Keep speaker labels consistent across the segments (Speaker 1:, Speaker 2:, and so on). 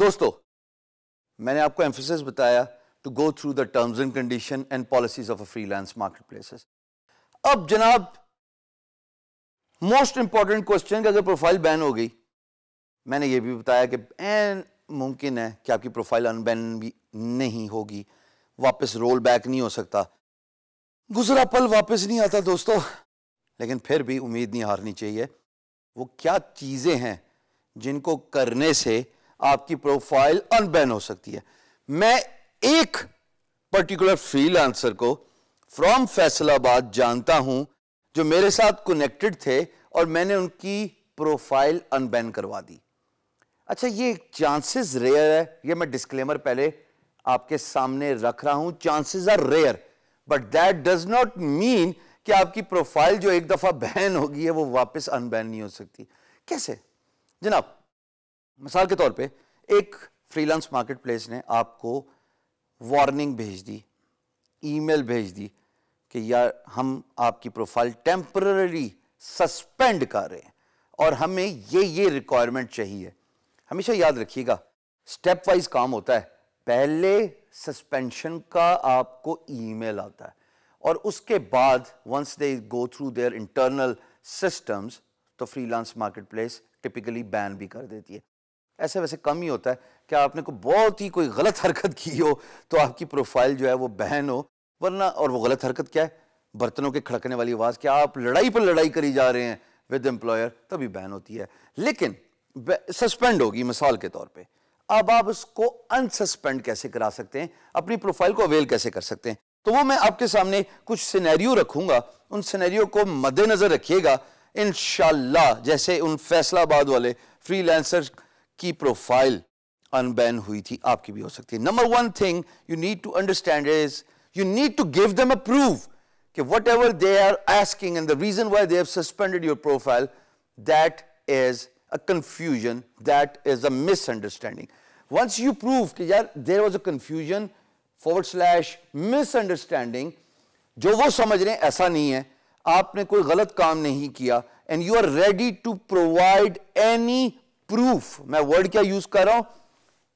Speaker 1: दोस्तों मैंने आपको एम्फोसिस बताया to go through the terms and condition and policies of a freelance market places अब जनाब मोस्ट इंपॉर्टेंट क्वेश्चन अगर प्रोफाइल बैन हो गई मैंने ये भी बताया कि बैन मुमकिन है कि आपकी प्रोफाइल अनबैन भी नहीं होगी वापस रोल बैक नहीं हो सकता गुजरा पल वापस नहीं आता दोस्तों लेकिन फिर भी उम्मीद नहीं हारनी चाहिए वो क्या चीज़ें हैं जिनको करने से आपकी प्रोफाइल अनबैन हो सकती है मैं एक पर्टिकुलर फ्रीलांसर को फ्रॉम फैसलाबाद जानता हूं जो मेरे साथ कनेक्टेड थे और मैंने उनकी प्रोफाइल अनबैन करवा दी अच्छा ये चांसेस रेयर है ये मैं डिस्क्लेमर पहले आपके सामने रख रहा हूं chances are rare but that does not mean कि आपकी प्रोफाइल जो एक दफा बैन होगी है वो वापस अनबैन नहीं हो सकती कैसे जनाब मिसाल के तौर पे एक फ्रीलांस मार्केट प्लेस ने आपको वार्निंग भेज दी ईमेल भेज दी कि यार हम आपकी प्रोफाइल टेम्पररी सस्पेंड कर रहे हैं और हमें ये ये रिक्वायरमेंट चाहिए हमेशा याद रखिएगा स्टेप वाइज काम होता है पहले सस्पेंशन का आपको ईमेल आता है और उसके बाद once they go through their internal systems तो फ्रीलांस मार्केटप्लेस टिपिकली बैन भी कर देती है ऐसे वैसे कम ही होता है कि आपने को बहुत ही कोई गलत हरकत की हो तो आपकी प्रोफाइल जो है वो बहन हो वरना और वो गलत हरकत क्या है बर्तनों के खड़कने वाली आवाज़ क्या आप लड़ाई पर लड़ाई करी जा रहे हैं विद एम्प्लॉयर तभी बैन होती है लेकिन सस्पेंड होगी मिसाल के तौर पे अब आप उसको अनसस्पेंड कैसे करा सकते हैं अपनी प्रोफाइल को अवेल कैसे कर सकते हैं तो वो मैं आपके सामने कुछ सिनेरियो रखूंगा उन सिनेरियो को मद्देनजर रखिएगा इन जैसे उन फैसलाबाद वाले फ्रीलांसर्स की प्रोफाइल अनबैन हुई थी आपकी भी हो सकती है number one thing you need to understand is you need to give them a prove कि whatever they are asking and the reason why they have suspended your profile that is a confusion that is a misunderstanding once you prove कि यार there was a confusion forward slash misunderstanding जो वो समझ रहे हैं ऐसा नहीं है आपने कोई गलत काम नहीं किया and you are ready to provide any proof मैं वर्ड क्या यूज कर रहा हूं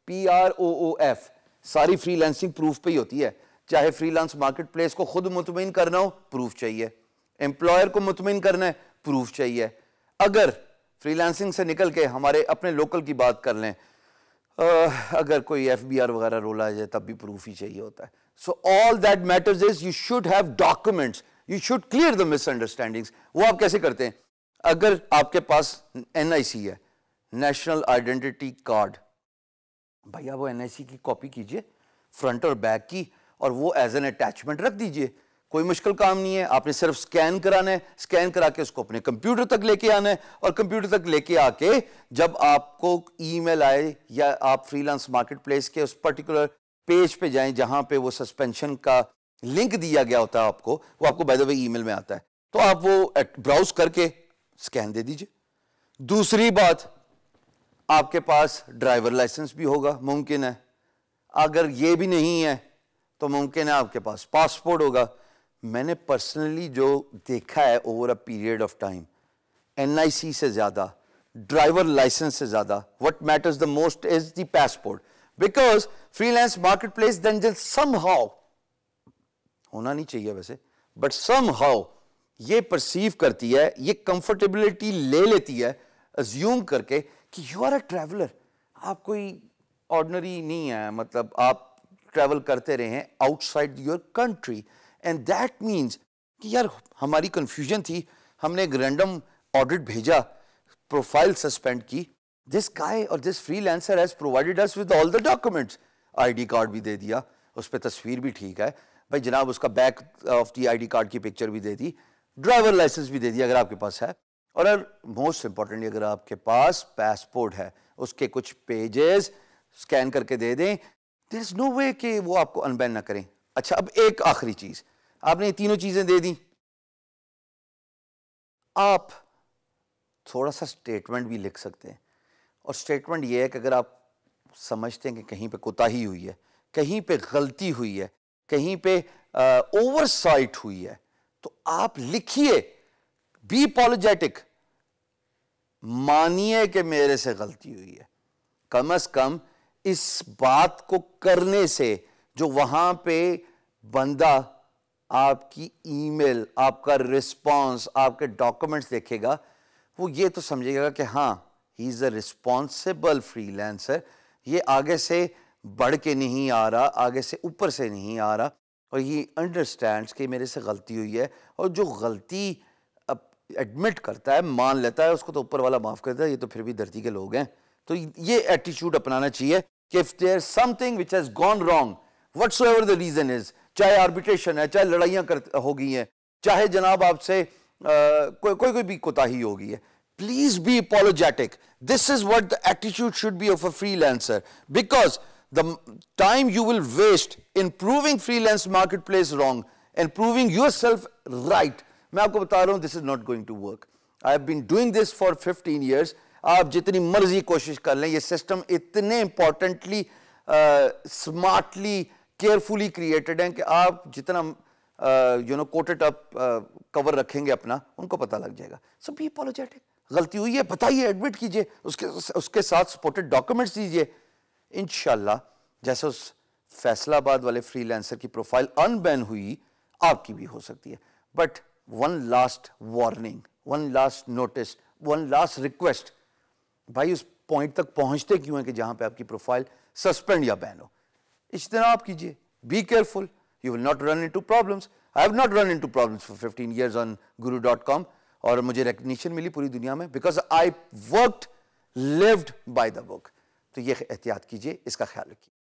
Speaker 1: P R O O F सारी फ्रीलांसिंग प्रूफ पे ही होती है चाहे फ्रीलांस मार्केट प्लेस को खुद मुतमिन करना हो प्रूफ चाहिए एम्प्लॉयर को मुतमिन करना है प्रूफ चाहिए अगर फ्रीलांसिंग से निकल के हमारे अपने लोकल की बात कर लें अगर कोई एफ बी आर वगैरह रोल आ जाए तब भी प्रूफ ही चाहिए होता है so all that matters is you should have documents you should clear the misunderstandings वो आप कैसे करते हैं अगर आपके पास एन है नेशनल आइडेंटिटी कार्ड भैया वो एन की कॉपी कीजिए फ्रंट और बैक की और वो एज एन अटैचमेंट रख दीजिए कोई मुश्किल काम नहीं है आपने सिर्फ स्कैन कराना है स्कैन करा के उसको अपने कंप्यूटर तक लेके आना है और कंप्यूटर तक लेके आके जब आपको ईमेल आए या आप फ्रीलांस मार्केट प्लेस के उस पर्टिकुलर पेज पे जाएं जहां पे वो सस्पेंशन का लिंक दिया गया होता है आपको वो आपको बाय द वे ईमेल में आता है तो आप वो ब्राउज करके स्कैन दे दीजिए दूसरी बात आपके पास ड्राइवर लाइसेंस भी होगा मुमकिन है अगर ये भी नहीं है तो मुमकिन है आपके पास पासपोर्ट होगा मैंने पर्सनली जो देखा है over a period of time NIC से ज़्यादा ड्राइवर लाइसेंस से ज़्यादा what matters the most is the passport because freelance market place then जिल सम हाउ होना नहीं चाहिए वैसे बट सम हाउ ये परसीव करती है ये कंफर्टेबिलिटी ले लेती है अज्यूम करके कि यू आर अ ट्रैवलर आप कोई ऑर्डनरी नहीं है मतलब आप ट्रैवल करते रहे हैं outside your country and that means कि यार हमारी कन्फ्यूजन थी हमने एक रैंडम ऑडिट भेजा प्रोफाइल सस्पेंड की दिस गाय और this freelancer has provided us with all the documents ID card भी दे दिया उस पर तस्वीर भी ठीक है भाई जनाब उसका back of the ID card की पिक्चर भी दे दी ड्राइवर लाइसेंस भी दे दिया अगर आपके पास है और मोस्ट इंपॉर्टेंटली अगर आपके पास पासपोर्ट है उसके कुछ पेजेस स्कैन करके दे दें देर इज़ नो वे कि वो आपको अनबैन ना करें अच्छा अब एक आखिरी चीज़ आपने तीनों चीज़ें दे दी आप थोड़ा सा स्टेटमेंट भी लिख सकते हैं और स्टेटमेंट ये है कि अगर आप समझते हैं कि कहीं पे कोताही हुई है कहीं पे गलती हुई है कहीं पे ओवरसाइट हुई है तो आप लिखिए बी पॉलिजेटिक मानिए कि मेरे से गलती हुई है कम अज कम इस बात को करने से जो वहां पे बंदा आपकी ईमेल आपका रिस्पांस आपके डॉक्यूमेंट्स देखेगा वो ये तो समझेगा कि हाँ he is a responsible freelancer ये आगे से बढ़ के नहीं आ रहा आगे से ऊपर से नहीं आ रहा और ये अंडरस्टैंड्स कि मेरे से गलती हुई है और जो गलती एडमिट करता है मान लेता है उसको तो ऊपर वाला माफ करता है ये तो फिर भी धरती के लोग हैं तो ये एटीट्यूड अपनाना चाहिए कि if there something which has gone wrong what the reason is चाहे आर्बिट्रेशन है चाहे लड़ाइयां हो गई हैं चाहे जनाब आपसे कोई कोई को भी कोताही हो गई है please be apologetic this is what the attitude should be of a freelancer because the time you will waste in proving freelance marketplace wrong and proving yourself right मैं आपको बता रहा हूं this is not going to work I have been doing this for 15 years आप जितनी मर्जी कोशिश कर लें ये सिस्टम इतने इंपॉर्टेंटली स्मार्टली केयरफुली क्रिएटेड हैं कि आप जितना you know coated up cover रखेंगे अपना उनको पता लग जाएगा सो बी अपोलोजेटिक गलती हुई है बताइए एडमिट कीजिए उसके उसके साथ सपोर्टेड डॉक्यूमेंट्स दीजिए इन जैसे उस फैसलाबाद वाले फ्रीलांसर की प्रोफाइल अनबैन हुई आपकी भी हो सकती है but one last warning one last notice one last request भाई उस पॉइंट तक पहुंचते क्यों हैं कि जहां पे आपकी प्रोफाइल सस्पेंड या बैन हो आप कीजिए be careful you will not run into problems I have not run into problems for 15 years on Guru dot com और मुझे रिकग्निशन मिली पूरी दुनिया में because I worked lived by the book तो ये एहतियात कीजिए इसका ख्याल रखिए